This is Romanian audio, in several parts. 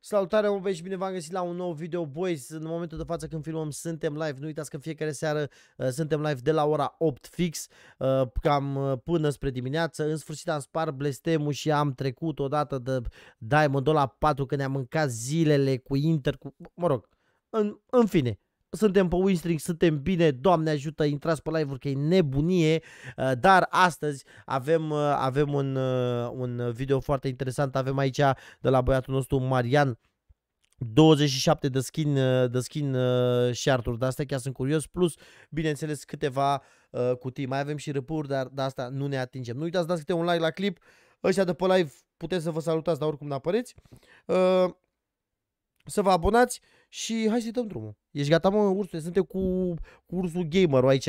Salutare, mă băieți, bine v-am găsit la un nou video, boys. În momentul de față când filmăm, suntem live. Nu uitați că în fiecare seară uh, suntem live de la ora 8 fix, uh, cam uh, până spre dimineață. În sfârșit am spart blestemul și am trecut odată de Diamond la 4 când ne-am mâncat zilele cu Inter, cu... mă rog, în, în fine, suntem pe Winstring, suntem bine, Doamne ajută, intrați pe live-uri că e nebunie, uh, dar astăzi avem, uh, avem un, uh, un video foarte interesant, avem aici de la băiatul nostru Marian, 27 de skin, de skin și uri de astea chiar sunt curios, plus, bineînțeles, câteva cutii, mai avem și răpuri, dar de asta nu ne atingem. Nu uitați dați câte un like la clip, ăștia de pe live puteți să vă salutați, dar oricum n-apăreți. Uh, să vă abonați și hai să-i dăm drumul. Ești gata, mă, ursule? Suntem cu, cu ursul gamer aici,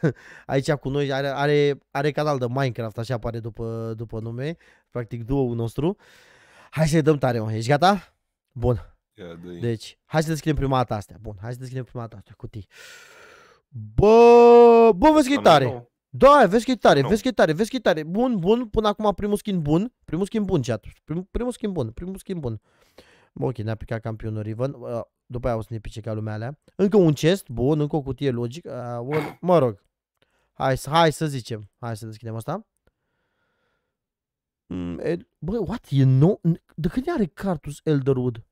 aici cu noi. Are, are, are canal de Minecraft, așa apare după, după nume. Practic duo nostru. Hai să-i dăm tare, mă. Ești gata? Bun. deci, hai să deschidem prima dată astea. Bun, hai să deschidem prima dată astea, cutii. Bă, bă, vezi că e tare. Da, vezi că e tare, vezi că e tare, vezi că e tare. Bun, bun, până acum primul skin bun. Primul skin bun, chat. Prim, primul skin bun, primul skin bun. Bă, ok, ne-a picat campionul Riven. Uh, după aia o să ne pice ca lumea alea. Încă un chest, bun, încă o cutie logic. Uh, mă rog. Hai, hai să zicem. Hai să deschidem asta. Mm, e, bă, what? E nou? De când are Cartus Elderwood?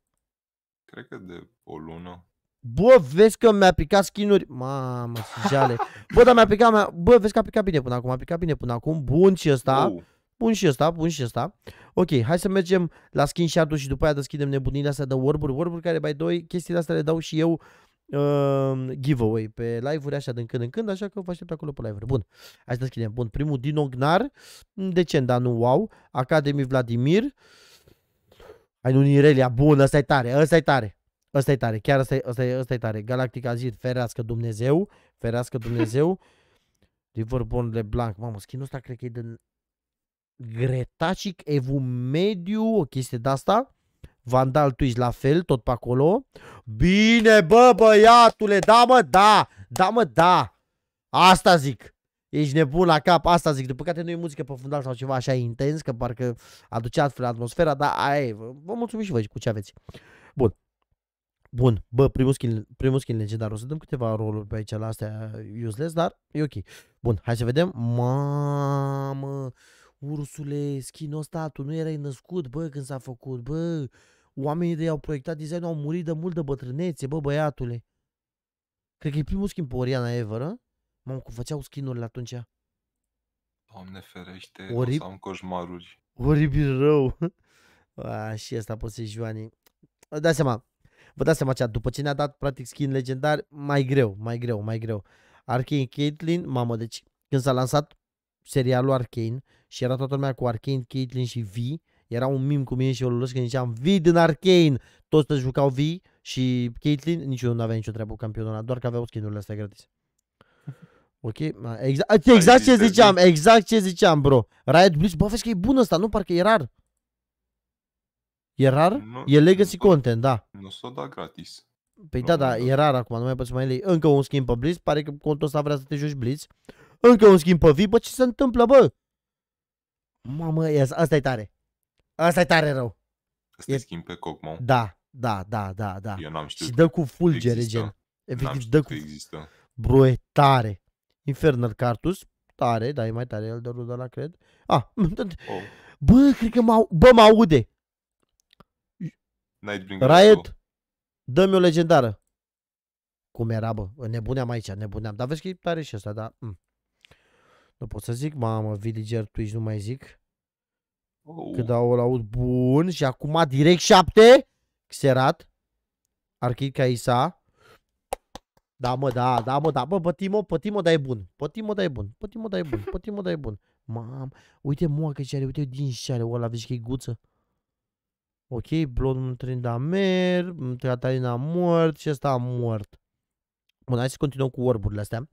Cred că de o lună. Bă, vezi că mi-a picat skinuri. Mamă, jale. Bă, dar mi-a picat, mi bă, vezi că a picat bine până acum, a picat bine până acum. Bun și ăsta. Uh. Bun și ăsta, bun și ăsta. Ok, hai să mergem la skin shard și după aia deschidem nebunile astea de orburi. Orburi care, bai doi chestiile astea le dau și eu uh, giveaway pe live-uri așa din când în când, așa că vă aștept acolo pe live-uri. Bun, hai să deschidem. Bun, primul din Ognar, decent, dar nu wow. Academy Vladimir. Ai nu Nirelia, bun, ăsta e tare, ăsta e tare. Ăsta e tare, chiar ăsta e, ăsta e, tare. Galactic Azir, ferească Dumnezeu, ferească Dumnezeu. Riverborn Leblanc, mamă, skin-ul ăsta cred că e din Gretacic, Evu Mediu, o chestie de asta. Vandal Twitch la fel, tot pe acolo. Bine, bă, băiatule, da, mă, da, da, mă, da. Asta zic. Ești nebun la cap, asta zic. După păcate nu e muzică pe fundal sau ceva așa intens, că parcă aduce altfel atmosfera, dar aia e. Vă mulțumim și voi cu ce aveți. Bun. Bun, bă, primul skin, primul skin legendar. O să dăm câteva roluri pe aici la astea useless, dar e ok. Bun, hai să vedem. Mamă, Ursule, tu nu erai născut, bă, când s-a făcut, bă. Oamenii de i-au proiectat design au murit de mult de bătrânețe, bă, băiatule. Cred că e primul schimb pe Oriana Ever, a? Ă? Mamă, cum făceau skin-urile atunci. Doamne ferește, Orib... o să am coșmaruri. Oribil rău. A, și asta pot să-i joani. Dați seama, vă dați seama cea, după ce ne-a dat practic skin legendar, mai greu, mai greu, mai greu. Arcane Caitlyn, mamă, deci când s-a lansat serialul Arcane, și era toată lumea cu Arcane, Caitlyn și V. Era un mim cu mine și eu lăs când ziceam V din Arcane! Toți te jucau V și Caitlyn, niciunul nu avea nicio treabă cu campionul doar că aveau skin-urile astea gratis. Ok, exact, exact ce adică ziceam, exact ce ziceam, bro. Riot Blitz, bă, vezi că e bun ăsta, nu? Parcă e rar. E rar? Nu, e legacy nu, content, da. Nu s-o da gratis. Păi nu, da, da, e rar acum, nu mai poți mai lei. Încă un schimb pe Blitz, pare că contul ăsta vrea să te joci Blitz. Încă un schimb pe V, bă, ce se întâmplă, bă? mamă, yes, asta e tare. Asta e tare rău. Asta e schimb pe Cogmo? Da, da, da, da, da. Eu n-am știut. Și dă cu fulgere, gen. Efectiv, dă cu... Există. Bro, e tare. Infernal Cartus, tare, da, e mai tare el de la cred. Ah, oh. bă, cred că mă, bă, mă aude. Riot, dă-mi o legendară. Cum era, bă? Nebuneam aici, nebuneam. Dar vezi că e tare și asta, da. Mm. Nu pot să zic, mamă, villager, Twitch, nu mai zic. Oh. Când au un bun și acum direct 7, Xerat, Archid Caisa. Da, mă, da, da, mă, da, bă, Pătimo, Pătimo, da, e bun. Pătimo, da, e bun. Pătimo, da, e bun. Pătimo, da, e bun. Mam, uite moa ce are, uite din ce are ăla, vezi că e guță. Ok, blondul Trindamer, Catalina a mort și ăsta a mort. Bun, hai să continuăm cu orburile astea.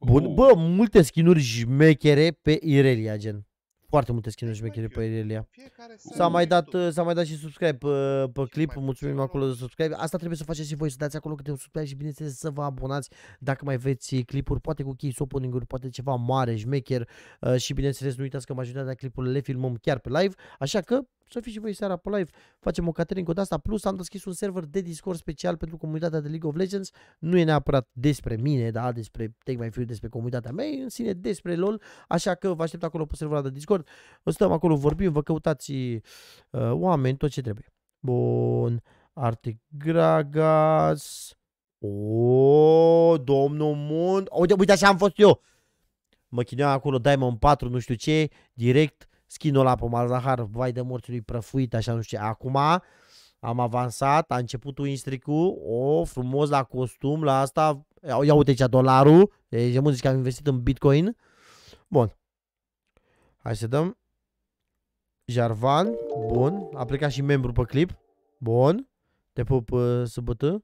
Bun, uh. bă, multe skinuri jmechere pe Irelia, gen. Foarte multe skin și deci, șmecheri pe ele. S-a mai mai dat și subscribe uh, pe, pe clip, mulțumim acolo de subscribe. Asta trebuie să faceți și voi, să dați acolo câte un subscribe și bineînțeles să vă abonați dacă mai veți clipuri, poate cu keys opening-uri, poate ceva mare, șmecher uh, și bineînțeles nu uitați că majoritatea clipurile le filmăm chiar pe live, așa că să fiți și voi seara pe live, facem o catering cu asta, plus am deschis un server de Discord special pentru comunitatea de League of Legends, nu e neapărat despre mine, da, despre Take My Few, despre comunitatea mea, în sine despre LOL, așa că vă aștept acolo pe serverul de Discord, stăm acolo, vorbim, vă căutați uh, oameni, tot ce trebuie. Bun, Arte Gragas, o, domnul Mund, uite, uite așa am fost eu, mă chineam acolo Diamond 4, nu știu ce, direct, schinul ăla pe Malzaharov, vai de morții lui prăfuit, așa nu știu Acum am avansat, a început un instricu, o, frumos la costum, la asta, ia uite ce dolarul, e mult zici că am investit în Bitcoin. Bun. Hai să dăm. Jarvan, bun, a plecat și membru pe clip, bun, te pup uh, săbătă.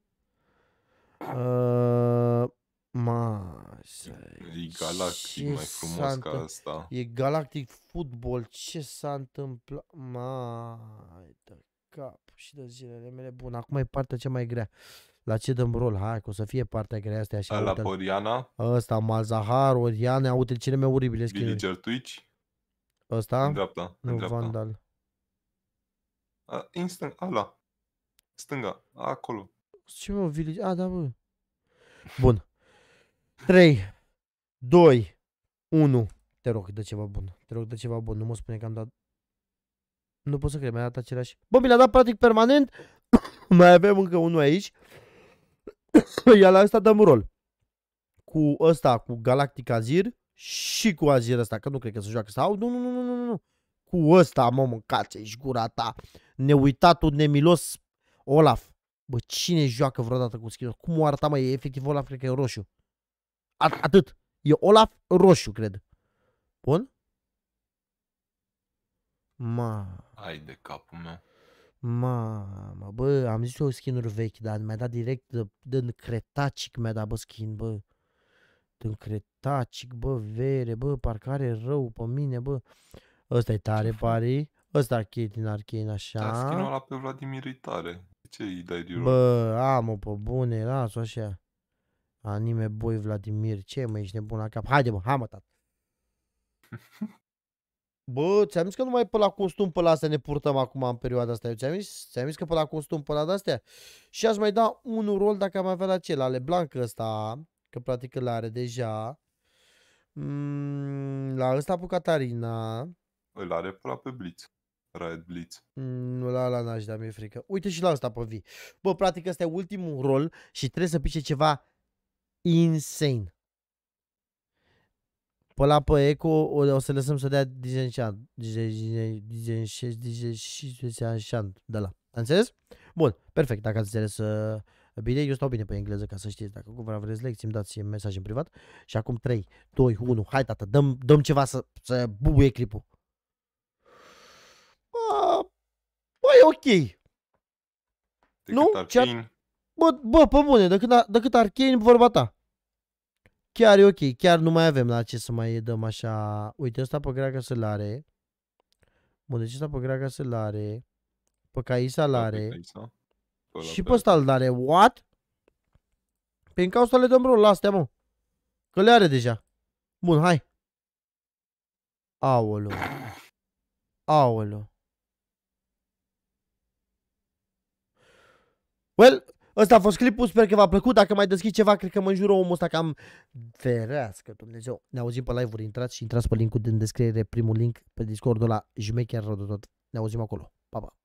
Uh, Ma, E galactic mai frumos ca asta. E galactic football. Ce s-a întâmplat? Ma, de cap și de zilele mele. Bun, acum e partea cea mai grea. La ce dăm rol? Hai, că o să fie partea grea asta. Așa, la Oriana? Ăsta, Malzahar, Oriana, uite cele mai oribile skin Billy Gertwitch? Ăsta? În dreapta, nu, în dreapta. Vandal. A, instant, ala. Stânga, acolo. Ce mă, Village? A, da, bă. Bun. 3, 2, 1. Te rog, dă ceva bun. Te rog, dă ceva bun. Nu mă spune că am dat... Nu pot să cred, mi-a dat același... Bă, mi l-a dat practic permanent. Mai avem încă unul aici. Iar la ăsta dăm rol. Cu ăsta, cu Galactic Azir și cu Azir ăsta, că nu cred că se joacă sau. Nu, nu, nu, nu, nu, nu. Cu ăsta, mă, mâncați și gura ta. Neuitatul, nemilos, Olaf. Bă, cine joacă vreodată cu skin Cum o arăta, mă, e efectiv Olaf, cred că e roșu. At- atât. E Olaf Roșu, cred. Bun? Ma. Ai de capul meu. Mamă, bă, am zis eu skin-uri vechi, dar mi-a dat direct din cretacic, mi-a dat, bă, skin, bă. Din cretacic, bă, vere, bă, parcare rău pe mine, bă. ăsta e tare, pari. ăsta e din Arcane, așa. Dar skin-ul ăla pe Vladimir e tare. De ce îi dai de Bă, am-o pe bune, las-o așa. Anime Boy Vladimir, ce mă, ești nebun la cap? Haide mă, hai mă, tată. Bă, ți-am zis că numai pe la costum pe la astea ne purtăm acum în perioada asta. Eu ți-am zis, ți-am zis că pe la costum pe la astea. Și aș mai da un rol dacă am avea la cel, ale Blanc ăsta, că practic îl are deja. Mm, la ăsta pe Catarina. Îl are pe la pe Blitz. Red Blitz. Nu, la la n-aș da, mi-e frică. Uite și la asta pe vi Bă, practic ăsta e ultimul rol și trebuie să pice ceva insane. Pe la pe Eco o, o să lăsăm să dea dizenșant. Dizenșant, dizenșant, dizenșant, de la. Am înțeles? Bun, perfect, dacă ați înțeles uh, bine, eu stau bine pe engleză ca să știți, dacă cumva vreți lecții, îmi dați mesaj în privat. Și acum 3, 2, 1, hai tată, dăm, dăm ceva să, să bubuie clipul. Bă, ah, bă ok. De nu? Ce ar... Bă, bă, pe bune, de când, de cât Arcane, vorba ta. Chiar e ok, chiar nu mai avem la ce să mai dăm așa. Uite, ăsta pe greacă să-l are. Bun, deci ăsta pe greacă să-l are. Pe Caisa l da, are. Și pe ăsta îl are. What? Prin cauza le dăm rol la astea, mă. Că le are deja. Bun, hai. Aolo. Aolo. Well, Ăsta a fost clipul, sper că v-a plăcut. Dacă mai deschid ceva, cred că mă înjură omul ăsta cam ferească, Dumnezeu. Ne auzim pe live-uri, intrați și intrați pe linkul din descriere, primul link pe Discord-ul la Jmecher tot Ne auzim acolo. Pa, pa!